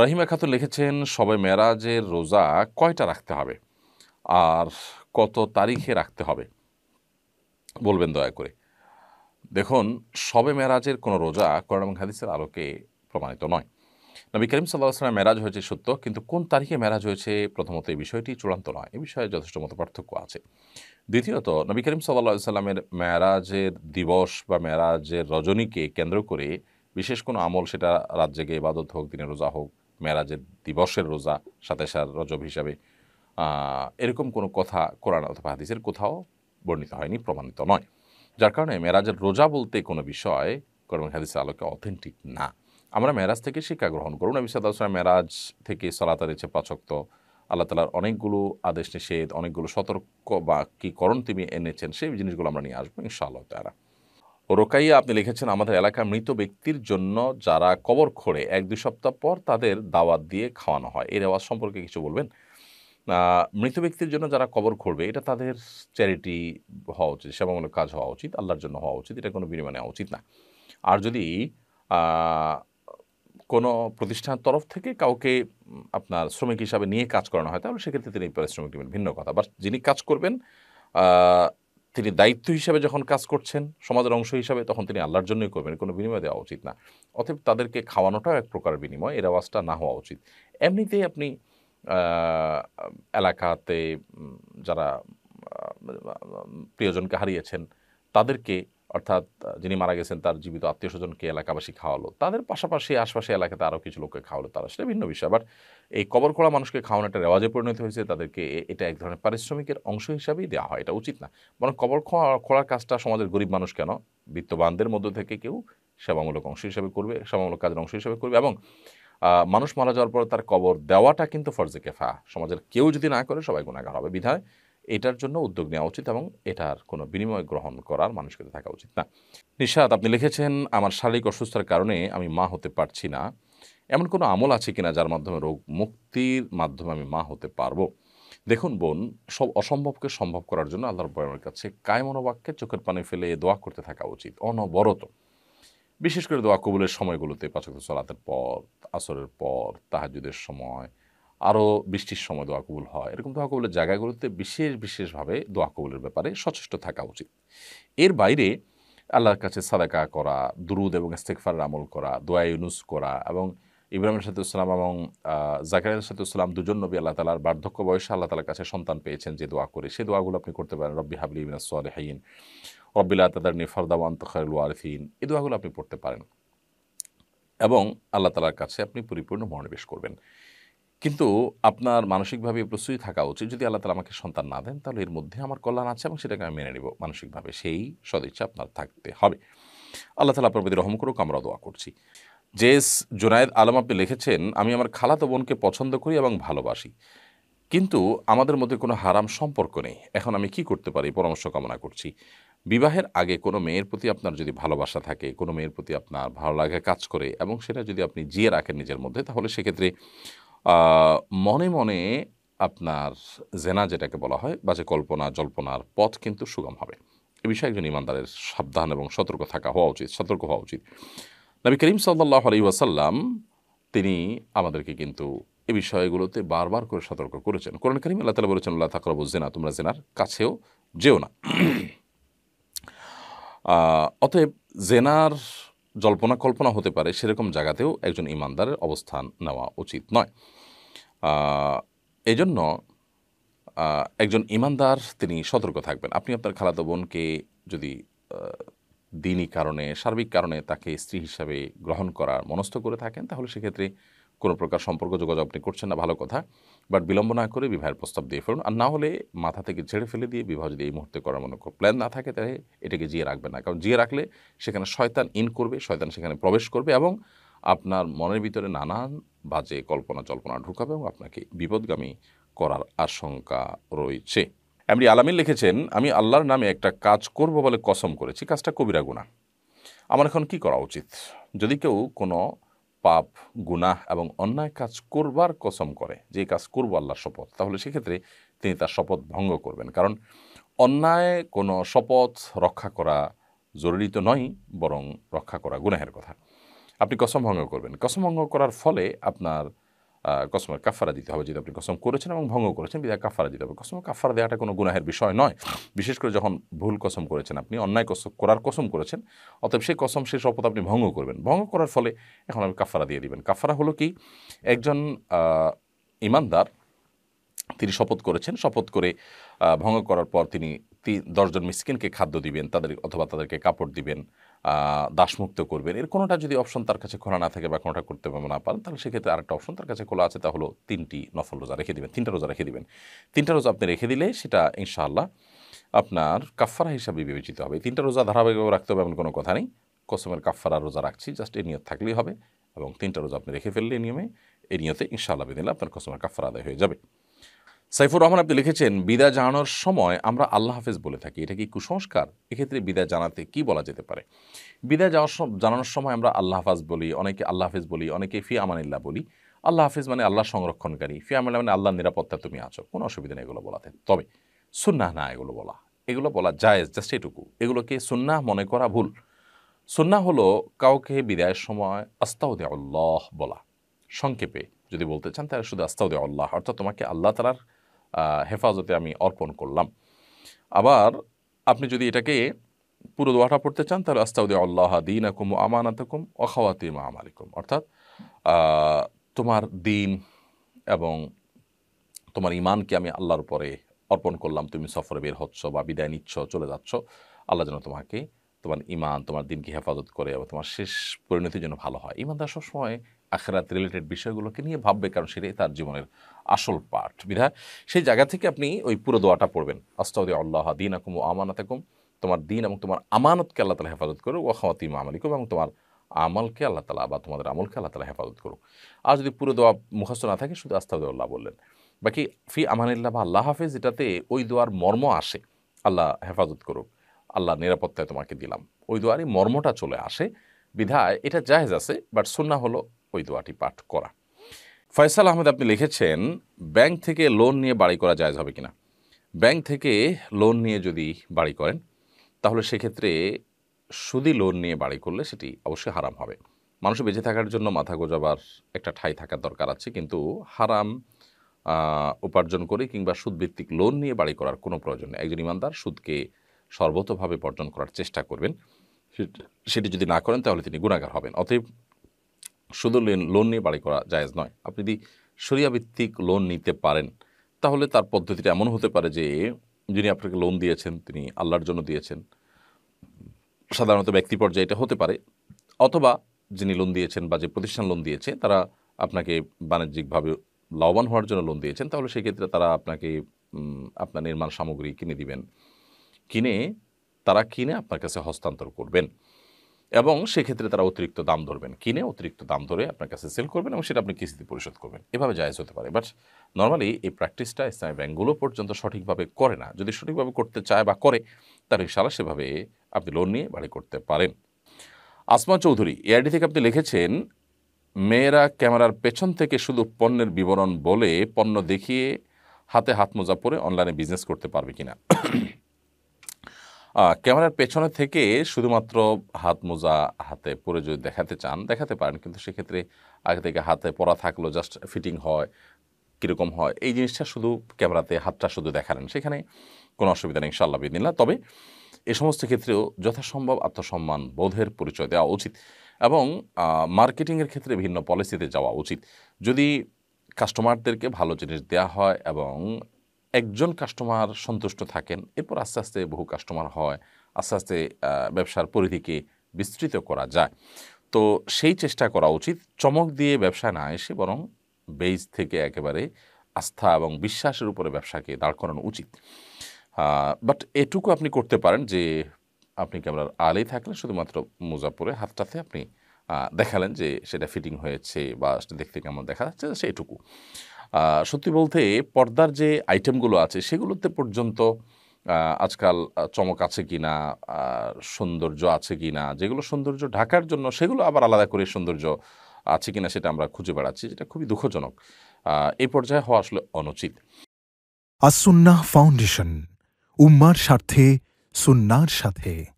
রাহিমা খাতুন লিখেছেন সবে মেরাজের রোজা কয়টা রাখতে হবে আর কত তারিখে রাখতে হবে বলবেন দয়া করে দেখুন সবে মেরাজের কোনো রোজা এবং হাদিসের আলোকে প্রমাণিত নয় নবী করিম সাল্লাহ আসলামের মেরাজ হয়েছে সত্য কিন্তু কোন তারিখে মেরাজ হয়েছে প্রথমত এই বিষয়টি চূড়ান্ত নয় এ বিষয়ে যথেষ্ট মতো পার্থক্য আছে দ্বিতীয়ত নবী করিম সাল্লাহ সাল্লামের মেরাজের দিবস বা মেরাজের রজনীকে কেন্দ্র করে বিশেষ কোনো আমল সেটা রাত জেগে ইবাদত হোক দিনে রোজা হোক মেরাজের দিবসের রোজা সাথে সার রজব হিসাবে এরকম কোনো কথা কোরআন অথবা হাদিসের কোথাও বর্ণিত হয়নি প্রমাণিত নয় যার কারণে মেরাজের রোজা বলতে কোনো বিষয় কোরআন হাদিসের আলোকে অথেন্টিক না আমরা মেরাজ থেকে শিক্ষা গ্রহণ করুন নবী সাদাম মেরাজ থেকে সলাতার ইচ্ছে পাচক্ত আল্লাহ তালার অনেকগুলো আদেশ নিষেধ অনেকগুলো সতর্ক বা কী করণ তিনি এনেছেন সেই জিনিসগুলো আমরা নিয়ে আসবো ইনশাআল্লাহ তারা রোকাইয়া আপনি লিখেছেন আমাদের এলাকার মৃত ব্যক্তির জন্য যারা কবর খোড়ে এক দুই সপ্তাহ পর তাদের দাওয়াত দিয়ে খাওয়ানো হয় এই রেওয়াজ সম্পর্কে কিছু বলবেন মৃত ব্যক্তির জন্য যারা কবর খোড়বে এটা তাদের চ্যারিটি হওয়া উচিত সেবামূলক কাজ হওয়া উচিত আল্লাহর জন্য হওয়া উচিত এটা কোনো বিনিময় নেওয়া উচিত না আর যদি কোনো প্রতিষ্ঠানের তরফ থেকে কাউকে আপনার শ্রমিক হিসাবে নিয়ে কাজ করানো হয় তাহলে সেক্ষেত্রে তিনি পারিশ্রমিক দেবেন ভিন্ন কথা বাট যিনি কাজ করবেন তিনি দায়িত্ব হিসাবে যখন কাজ করছেন সমাজের অংশ হিসাবে তখন তিনি আল্লাহর জন্যই করবেন কোনো বিনিময় দেওয়া উচিত না অতএব তাদেরকে খাওয়ানোটাও এক প্রকার বিনিময় এর আওয়াজটা না হওয়া উচিত এমনিতেই আপনি এলাকাতে যারা প্রিয়জনকে হারিয়েছেন তাদেরকে অর্থাৎ যিনি মারা গেছেন তার জীবিত আত্মীয় স্বজনকে এলাকাবাসী খাওয়ালো তাদের পাশাপাশি আশপাশে এলাকাতে আরও কিছু লোককে খাওয়ালো তারা সেটা ভিন্ন বিষয় বাট এই কবর খোলা মানুষকে খাওয়ানো একটা রেওয়াজে পরিণত হয়েছে তাদেরকে এটা এক ধরনের পারিশ্রমিকের অংশ হিসাবেই দেওয়া হয় এটা উচিত না বরং কবর খোঁড়া খোলার কাজটা সমাজের গরিব মানুষ কেন বিত্তবানদের মধ্য থেকে কেউ সেবামূলক অংশ হিসাবে করবে সেবামূলক কাজের অংশ হিসাবে করবে এবং মানুষ মারা যাওয়ার পর তার কবর দেওয়াটা কিন্তু ফর্জে কেফা সমাজের কেউ যদি না করে সবাই গুণাগার হবে বিধায় এটার জন্য উদ্যোগ নেওয়া উচিত এবং এটার কোনো বিনিময় গ্রহণ করার মানুষকে থাকা উচিত না নিশাদ আপনি লিখেছেন আমার শারীরিক অসুস্থতার কারণে আমি মা হতে পারছি না এমন কোনো আমল আছে কিনা যার মাধ্যমে রোগ মুক্তির মাধ্যমে আমি মা হতে পারবো দেখুন বোন সব অসম্ভবকে সম্ভব করার জন্য আল্লাহর বয়ামের কাছে কায় মনোবাক্যে চোখের পানি ফেলে দোয়া করতে থাকা উচিত অনবরত বিশেষ করে দোয়া কবুলের সময়গুলোতে পাচক সলাতের পর আসরের পর তাহাজুদের সময় আরও বৃষ্টির সময় দোয়া কবুল হয় এরকম দোয়া কবুলের জায়গাগুলোতে বিশেষ বিশেষভাবে দোয়া কবুলের ব্যাপারে সচেষ্ট থাকা উচিত এর বাইরে আল্লাহর কাছে সাদাকা করা দুরুদ এবং ইস্তেকফার আমল করা দোয়া ইউনুস করা এবং ইব্রাহিম সাতুসাল্লাম এবং জাকারিয়া সাতুসাল্লাম দুজন নবী আল্লাহ তালার বার্ধক্য বয়সে আল্লাহ তালার কাছে সন্তান পেয়েছেন যে দোয়া করে সেই দোয়াগুলো আপনি করতে পারেন রব্বি হাবলি ইবিন হাইন রব্বিল্লা তাদার নিফারদা ওয়ান্ত খারুল আরফিন এই দোয়াগুলো আপনি পড়তে পারেন এবং আল্লাহ তালার কাছে আপনি পরিপূর্ণ মনোনিবেশ করবেন কিন্তু আপনার মানসিকভাবে প্রস্তুতি থাকা উচিত যদি আল্লাহ তালা আমাকে সন্তান না দেন তাহলে এর মধ্যে আমার কল্যাণ আছে এবং সেটাকে আমি মেনে নেব মানসিকভাবে সেই সদিচ্ছা আপনার থাকতে হবে আল্লাহ তালা আপনার প্রতি রহম করুক আমরা দোয়া করছি জেস জোনায়েদ আলম আপনি লিখেছেন আমি আমার খালাতো বোনকে পছন্দ করি এবং ভালোবাসি কিন্তু আমাদের মধ্যে কোনো হারাম সম্পর্ক নেই এখন আমি কি করতে পারি পরামর্শ কামনা করছি বিবাহের আগে কোনো মেয়ের প্রতি আপনার যদি ভালোবাসা থাকে কোনো মেয়ের প্রতি আপনার ভালো লাগে কাজ করে এবং সেটা যদি আপনি জিয়ে রাখেন নিজের মধ্যে তাহলে সেক্ষেত্রে মনে মনে আপনার জেনা যেটাকে বলা হয় বা যে কল্পনা জল্পনার পথ কিন্তু সুগম হবে এ বিষয়ে একজন ইমানদারের সাবধান এবং সতর্ক থাকা হওয়া উচিত সতর্ক হওয়া উচিত নবী করিম সাল্লাহ আলী ওয়াসাল্লাম তিনি আমাদেরকে কিন্তু এ বিষয়গুলোতে বারবার করে সতর্ক করেছেন কোরআন করিম আল্লাহ তালা বলেছেন আল্লাহ থাকর জেনা তোমরা জেনার কাছেও যেও না অতএব জেনার জল্পনা কল্পনা হতে পারে সেরকম জায়গাতেও একজন ইমানদারের অবস্থান নেওয়া উচিত নয় এজন্য একজন ইমানদার তিনি সতর্ক থাকবেন আপনি আপনার খালাতো বোনকে যদি দিনই কারণে সার্বিক কারণে তাকে স্ত্রী হিসাবে গ্রহণ করার মনস্থ করে থাকেন তাহলে সেক্ষেত্রে কোনো প্রকার সম্পর্ক যোগাযোগ আপনি করছেন না ভালো কথা বাট বিলম্ব না করে বিবাহের প্রস্তাব দিয়ে ফেলুন আর না হলে মাথা থেকে ছেড়ে ফেলে দিয়ে বিবাহ যদি এই মুহূর্তে করার মনে প্ল্যান না থাকে তাহলে এটাকে জিয়ে রাখবেন না কারণ জিয়ে রাখলে সেখানে শয়তান ইন করবে শয়তান সেখানে প্রবেশ করবে এবং আপনার মনের ভিতরে নানান বাজে কল্পনা জল্পনা ঢুকাবে এবং আপনাকে বিপদগামী করার আশঙ্কা রয়েছে এমনি আলামিন লিখেছেন আমি আল্লাহর নামে একটা কাজ করব বলে কসম করেছি কাজটা কবিরা গুণা আমার এখন কি করা উচিত যদি কেউ কোনো পাপ গুনাহ এবং অন্যায় কাজ করবার কসম করে যে কাজ করব আল্লাহর শপথ তাহলে সেক্ষেত্রে তিনি তার শপথ ভঙ্গ করবেন কারণ অন্যায় কোনো শপথ রক্ষা করা জরুরি তো নয় বরং রক্ষা করা গুনাহের কথা আপনি কসম ভঙ্গ করবেন কসম ভঙ্গ করার ফলে আপনার কসমের কাফারা দিতে হবে যদি আপনি কসম করেছেন এবং ভঙ্গ করেছেন বিধায় কাফারা দিতে হবে কসম কাফারা দেওয়াটা কোনো গুনাহের বিষয় নয় বিশেষ করে যখন ভুল কসম করেছেন আপনি অন্যায় কসম করার কসম করেছেন অতএব সেই কসম সেই শপথ আপনি ভঙ্গ করবেন ভঙ্গ করার ফলে এখন আপনি কাফারা দিয়ে দিবেন কাফারা হলো কি একজন ইমানদার তিনি শপথ করেছেন শপথ করে ভঙ্গ করার পর তিনি দশজন মিসকিনকে খাদ্য দিবেন তাদের অথবা তাদেরকে কাপড় দিবেন দাসমুক্ত করবেন এর কোনোটা যদি অপশন তার কাছে খোলা না থাকে বা কোনোটা করতে না পারেন তাহলে সেক্ষেত্রে আরেকটা অপশন তার কাছে খোলা আছে তা হলো তিনটি নফল রোজা রেখে দিবেন তিনটা রোজা রেখে দিবেন তিনটা রোজা আপনি রেখে দিলে সেটা ইনশাআল্লাহ আপনার কাফারা হিসাবে বিবেচিত হবে তিনটা রোজা ধারাবাহিকভাবে রাখতে হবে এমন কোনো কথা নেই কসমের কাফারা রোজা রাখছি জাস্ট এ নিয়ত থাকলেই হবে এবং তিনটা রোজা আপনি রেখে ফেললে নিয়মে এ নিয়তে ইনশাআল্লাহ বিদিন আপনার কসমের কাফারা আদায় হয়ে যাবে সাইফুর রহমান আপনি লিখেছেন বিদায় জানানোর সময় আমরা আল্লাহ হাফেজ বলে থাকি এটা কি কুসংস্কার এক্ষেত্রে বিদায় জানাতে কি বলা যেতে পারে বিদায় যাওয়ার জানানোর সময় আমরা আল্লাহ হাফাজ বলি অনেকে আল্লাহ হাফেজ বলি অনেকে ফি আমানিল্লা বলি আল্লাহ হাফেজ মানে আল্লাহ সংরক্ষণকারী ফি আমানিল্লাহ মানে আল্লাহ নিরাপত্তা তুমি আছো কোনো অসুবিধা নেই এগুলো বলাতে তবে সুন্নাহ না এগুলো বলা এগুলো বলা যায় জাস্ট এটুকু এগুলোকে সুন্নাহ মনে করা ভুল সুন্না হলো কাউকে বিদায়ের সময় আস্তাউদে আল্লাহ বলা সংক্ষেপে যদি বলতে চান তাহলে শুধু আস্তাউদে আল্লাহ অর্থাৎ তোমাকে আল্লাহ তালার হেফাজতে আমি অর্পণ করলাম আবার আপনি যদি এটাকে পুরো দোয়াটা পড়তে চান তাহলে আস্তাউদ্দি আল্লাহ দিন আকুম আমানাতকুম অখাওয়াতিমা আমালিকুম অর্থাৎ তোমার দিন এবং তোমার ইমানকে আমি আল্লাহর উপরে অর্পণ করলাম তুমি সফরে বের হচ্ছ বা বিদায় নিচ্ছ চলে যাচ্ছ আল্লাহ যেন তোমাকে তোমার ইমান তোমার দিনকে হেফাজত করে এবং তোমার শেষ পরিণতির জন্য ভালো হয় ইমানদার সবসময় আখেরাত রিলেটেড বিষয়গুলোকে নিয়ে ভাববে কারণ সেটাই তার জীবনের আসল পাঠ বিধায় সেই জায়গা থেকে আপনি ওই পুরো দোয়াটা পড়বেন আস্তাউদি আল্লাহ দিন আকুম ও আমানাতাকুম তোমার দিন এবং তোমার আমানতকে আল্লাহ তালা হেফাজত করো ও খাওয়াতিম আমালিকুম এবং তোমার আমলকে আল্লাহ তালা বা তোমাদের আমলকে আল্লাহ তালা হেফাজত করুক আর যদি পুরো দোয়া মুখস্থ না থাকে শুধু আল্লাহ বললেন বাকি ফি আমানিল্লাহ বা আল্লাহ হাফেজ এটাতে ওই দোয়ার মর্ম আসে আল্লাহ হেফাজত করুক আল্লাহ নিরাপত্তায় তোমাকে দিলাম ওই দোয়ারই মর্মটা চলে আসে বিধায় এটা জাহেজ আছে বাট সুন্না হলো ওই দোয়াটি পাঠ করা ফয়সাল আহমেদ আপনি লিখেছেন ব্যাংক থেকে লোন নিয়ে বাড়ি করা যায় হবে কিনা ব্যাংক থেকে লোন নিয়ে যদি বাড়ি করেন তাহলে সেক্ষেত্রে সুদি লোন নিয়ে বাড়ি করলে সেটি অবশ্যই হারাম হবে মানুষ বেঁচে থাকার জন্য মাথা গোজাবার একটা ঠাই থাকার দরকার আছে কিন্তু হারাম উপার্জন করে কিংবা সুদভিত্তিক লোন নিয়ে বাড়ি করার কোনো প্রয়োজন নেই একজন ইমানদার সুদকে সর্বতভাবে বর্জন করার চেষ্টা করবেন সেটি যদি না করেন তাহলে তিনি গুণাগার হবেন অতএব শুধু লোন নিয়ে বাড়ি করা জায়েজ নয় আপনি যদি সরিয়াভিত্তিক লোন নিতে পারেন তাহলে তার পদ্ধতিটা এমন হতে পারে যে যিনি আপনাকে লোন দিয়েছেন তিনি আল্লাহর জন্য দিয়েছেন সাধারণত ব্যক্তি পর্যায়ে এটা হতে পারে অথবা যিনি লোন দিয়েছেন বা যে প্রতিষ্ঠান লোন দিয়েছে তারা আপনাকে বাণিজ্যিকভাবে লাভবান হওয়ার জন্য লোন দিয়েছেন তাহলে সেক্ষেত্রে তারা আপনাকে আপনার নির্মাণ সামগ্রী কিনে দিবেন কিনে তারা কিনে আপনার কাছে হস্তান্তর করবেন এবং সেক্ষেত্রে তারা অতিরিক্ত দাম ধরবেন কিনে অতিরিক্ত দাম ধরে আপনার কাছে সেল করবেন এবং সেটা আপনি কিস্তিতে পরিশোধ করবেন এভাবে জায়জ হতে পারে বাট নর্মালি এই প্র্যাকটিসটা ইসলামী ব্যাঙ্কগুলো পর্যন্ত সঠিকভাবে করে না যদি সঠিকভাবে করতে চায় বা করে তার ইশারা সেভাবে আপনি লোন নিয়ে বাড়ি করতে পারেন আসমা চৌধুরী এআইডি থেকে আপনি লিখেছেন মেয়েরা ক্যামেরার পেছন থেকে শুধু পণ্যের বিবরণ বলে পণ্য দেখিয়ে হাতে হাত মোজা পরে অনলাইনে বিজনেস করতে পারবে কিনা ক্যামেরার পেছনে থেকে শুধুমাত্র হাত মোজা হাতে পরে যদি দেখাতে চান দেখাতে পারেন কিন্তু সেক্ষেত্রে আগে থেকে হাতে পরা থাকলো জাস্ট ফিটিং হয় কীরকম হয় এই জিনিসটা শুধু ক্যামেরাতে হাতটা শুধু দেখালেন সেখানে কোনো অসুবিধা নেই ইনশাল্লাহ বিদিনা তবে এ সমস্ত ক্ষেত্রেও যথাসম্ভব আত্মসম্মান বোধের পরিচয় দেওয়া উচিত এবং মার্কেটিংয়ের ক্ষেত্রে ভিন্ন পলিসিতে যাওয়া উচিত যদি কাস্টমারদেরকে ভালো জিনিস দেয়া হয় এবং একজন কাস্টমার সন্তুষ্ট থাকেন এরপর আস্তে আস্তে বহু কাস্টমার হয় আস্তে আস্তে ব্যবসার পরিধিকে বিস্তৃত করা যায় তো সেই চেষ্টা করা উচিত চমক দিয়ে ব্যবসা না এসে বরং বেজ থেকে একেবারে আস্থা এবং বিশ্বাসের উপরে ব্যবসাকে দাঁড় করানো উচিত বাট এটুকু আপনি করতে পারেন যে আপনি ক্যামেরার আলেই থাকলেন শুধুমাত্র মোজা পরে হাতটাতে আপনি দেখালেন যে সেটা ফিটিং হয়েছে বা সেটা দেখতে কেমন দেখা যাচ্ছে সেটুকু সত্যি বলতে পর্দার যে আইটেমগুলো আছে সেগুলোতে পর্যন্ত আজকাল চমক আছে কি না সৌন্দর্য আছে কি না যেগুলো সৌন্দর্য ঢাকার জন্য সেগুলো আবার আলাদা করে সৌন্দর্য আছে কি না সেটা আমরা খুঁজে বেড়াচ্ছি যেটা খুবই দুঃখজনক এই পর্যায়ে হওয়া আসলে অনুচিত আসুন্না ফাউন্ডেশন উম্মার স্বার্থে সুন্নার সাথে